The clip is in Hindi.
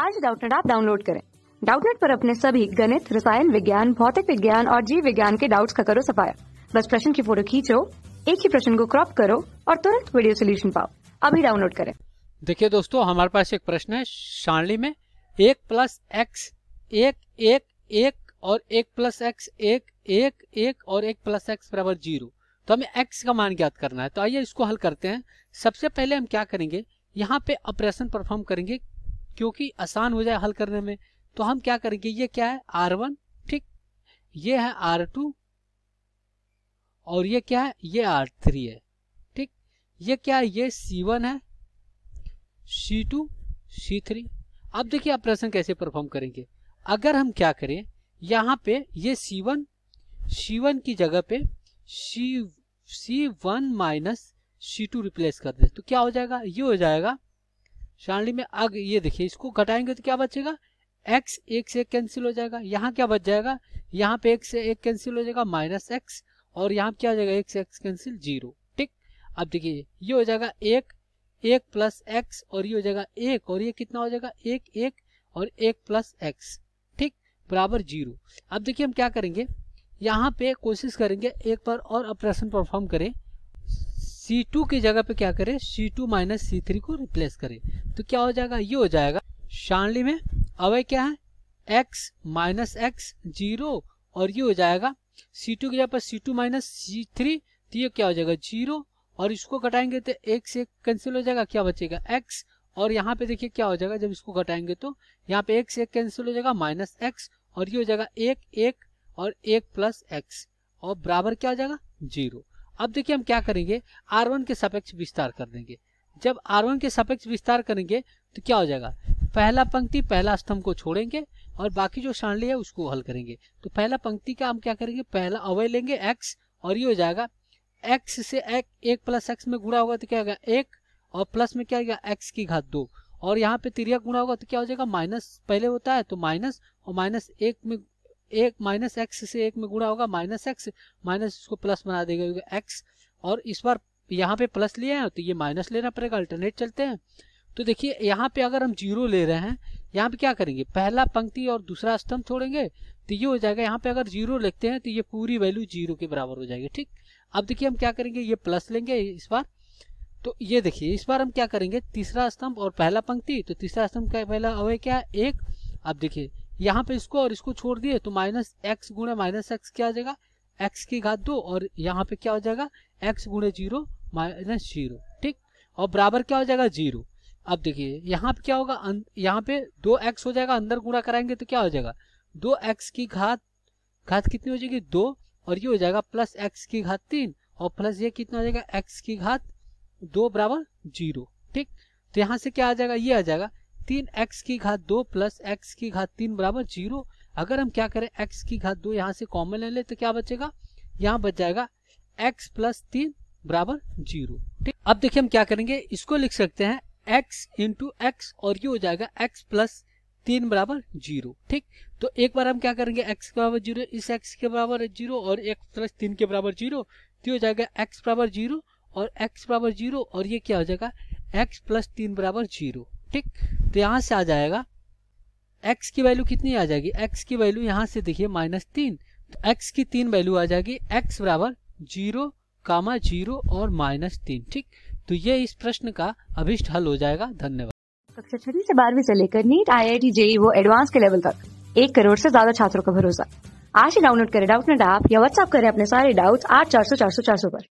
आज डाउटनेट आप डाउनलोड करें डाउटनेट पर अपने सभी गणित रसायन विज्ञान भौतिक विज्ञान और जीव विज्ञान के डाउट्स का करो सफाया बस प्रश्न की फोटो खींचो एक ही प्रश्न को क्रॉप करो और तुरंत वीडियो सोल्यूशन पाओ अभी डाउनलोड करें देखिए दोस्तों हमारे पास एक प्रश्न है शाणली में एक प्लस एक्स एक एक एक और एक प्लस एक्स एक एक एक और एक प्लस एक्स बराबर जीरो तो हमें एक्स का मान ज्ञात करना है तो आइए इसको हल करते हैं सबसे पहले हम क्या करेंगे यहाँ पे ऑपरेशन परफॉर्म करेंगे क्योंकि आसान हो जाए हल करने में तो हम क्या करेंगे ये क्या है आर वन ठीक ये है आर टू और ये क्या है ये आर थ्री है ठीक ये क्या है ये सी वन है सी टू सी थ्री अब देखिए आप प्रश्न कैसे परफॉर्म करेंगे अगर हम क्या करें यहाँ पे ये सी वन सी वन की जगह पे C C one minus C two replace कर दे तो क्या हो जाएगा ये हो जाएगा सारणी में अग ये देखिए इसको घटाएंगे तो क्या बचेगा x एक से एक कैंसिल हो जाएगा यहाँ क्या बच जाएगा यहाँ पे एक से एक कैंसिल हो जाएगा माइनस एक्स और यहाँ क्या हो जाएगा एक से एक्स कैंसिल जीरो ठीक अब देखिए ये हो जाएगा एक एक प्लस एक्स और ये हो जाएगा एक और ये कितना हो जाएगा एक एक और एक प्लस एक्स ठीक बराबर जीरो अब देखिए हम क्या करेंगे यहाँ पे कोशिश करेंगे एक बार और ऑपरेशन परफॉर्म करें सी टू की जगह पे क्या करें C two minus C three को रिप्लेस करें तो क्या हो जाएगा ये हो जाएगा शानली में अवय क्या है x माइनस एक्स जीरो और ये हो जाएगा सी टू की जगह पर C two minus C three तो ये क्या हो जाएगा जीरो और इसको घटाएंगे तो एक से एक कैंसिल हो जाएगा क्या बचेगा x और यहाँ पे देखिए क्या हो जाएगा जब इसको घटाएंगे तो यहाँ पे एक से एक कैंसिल हो जाएगा माइनस एक्स और ये हो जाएगा एक एक और एक प्लस एक्स और बराबर क्या हो जाएगा जीरो अब देखिए हम क्या करेंगे आर के सापेक्ष विस्तार कर देंगे जब आर के सापेक्ष विस्तार करेंगे तो क्या हो जाएगा पहला पंक्ति पहला स्तंभ को छोड़ेंगे और बाकी जो सारणी है उसको हल करेंगे तो पहला पंक्ति का हम क्या करेंगे पहला अवय लेंगे एक्स और ये हो जाएगा एक्स से एक, एक प्लस एक्स में गुणा होगा तो क्या होगा एक और प्लस में क्या होगा एक्स की घात दो और यहाँ पे तिरिया गुणा होगा तो क्या हो जाएगा माइनस पहले होता है तो माइनस और माइनस एक में एक माइनस एक्स से एक में गुणा होगा माइनस एक्स माइनस इसको प्लस बना देगा क्योंकि एक्स और इस बार यहाँ पे प्लस लिए हैं तो ये माइनस लेना पड़ेगा अल्टरनेट चलते हैं तो देखिए यहाँ पे अगर हम जीरो ले रहे हैं यहाँ पे क्या करेंगे पहला पंक्ति और दूसरा स्तंभ छोड़ेंगे तो ये हो जाएगा यहाँ पे अगर जीरो लिखते हैं तो ये पूरी वैल्यू जीरो के बराबर हो जाएगी ठीक अब देखिए हम क्या करेंगे ये प्लस लेंगे इस बार तो ये देखिए इस बार हम क्या करेंगे तीसरा स्तंभ और पहला पंक्ति तो तीसरा स्तंभ का पहला अवय क्या है एक अब देखिए यहाँ पे इसको और इसको छोड़ दिए तो माइनस एक्स गुणे माइनस एक्स क्या आ जाएगा एक्स की घात दो और यहाँ पे क्या हो जाएगा एक्स गुणे जीरो माइनस जीरो ठीक और बराबर क्या हो जाएगा जीरो अब देखिए यहाँ पे क्या होगा अं, यहाँ पे दो एक्स हो जाएगा अंदर गुणा कराएंगे तो क्या हो जाएगा दो एक्स की घात घात कितनी हो जाएगी दो और ये हो जाएगा प्लस एक्स की घात तीन और प्लस ये कितना हो जाएगा एक्स की घात दो बराबर जीरो ठीक तो यहाँ से क्या आ जाएगा ये आ जाएगा तीन एक्स की घात दो प्लस एक्स की घात तीन बराबर जीरो अगर हम क्या करें एक्स की घात दो यहाँ से कॉमन ले ले तो क्या बचेगा यहाँ बच जाएगा एक्स प्लस तीन बराबर जीरो अब देखिए हम क्या करेंगे इसको लिख सकते हैं एक्स इंटू एक्स और ये हो जाएगा एक्स प्लस तीन बराबर जीरो ठीक तो एक बार हम क्या करेंगे एक्स के बराबर जीरो इस एक्स के बराबर जीरो और एक्स प्लस तीन के बराबर जीरो तो हो जाएगा एक्स बराबर जीरो और एक्स बराबर जीरो और ये क्या हो जाएगा एक्स प्लस तीन बराबर जीरो ठीक तो यहाँ से आ जाएगा x की वैल्यू कितनी आ जाएगी x की वैल्यू यहाँ से देखिए माइनस तीन तो x की तीन वैल्यू आ जाएगी x बराबर जीरो कामा जीरो और माइनस तीन ठीक तो ये इस प्रश्न का अभिष्ट हल हो जाएगा धन्यवाद कक्षा छठी से बारहवीं से लेकर NEET I I T JEE वो एडवांस के लेवल तक एक करोड़ से ज्यादा छात्रों का भरोसा आज ही डाउनलोड करें डाउट नेट ऐप या व्हाट्सएप करें अपने सारे डाउट्स आठ चार सौ चार सौ चार सौ पर